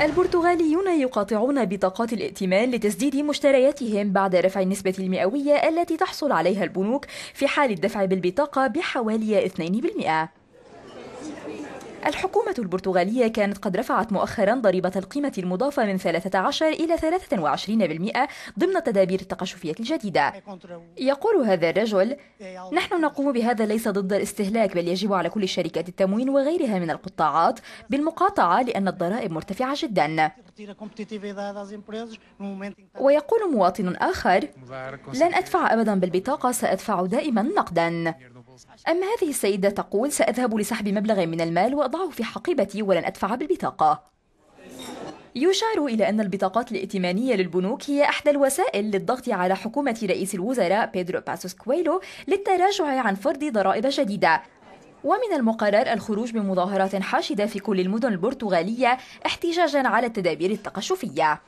البرتغاليون يقاطعون بطاقات الائتمان لتسديد مشترياتهم بعد رفع النسبة المئوية التي تحصل عليها البنوك في حال الدفع بالبطاقة بحوالي 2%. الحكومة البرتغالية كانت قد رفعت مؤخرا ضريبة القيمة المضافة من 13 إلى 23% ضمن التدابير التقشفية الجديدة يقول هذا الرجل نحن نقوم بهذا ليس ضد الاستهلاك بل يجب على كل شركات التموين وغيرها من القطاعات بالمقاطعة لأن الضرائب مرتفعة جدا ويقول مواطن آخر لن أدفع أبدا بالبطاقة سأدفع دائما نقدا أما هذه السيدة تقول سأذهب لسحب مبلغ من المال وأضعه في حقيبتي ولن أدفع بالبطاقة يشار إلى أن البطاقات الائتمانية للبنوك هي إحدى الوسائل للضغط على حكومة رئيس الوزراء بيدرو باسوس كويلو للتراجع عن فرض ضرائب جديدة ومن المقرر الخروج بمظاهرات حاشدة في كل المدن البرتغالية احتجاجا على التدابير التقشفية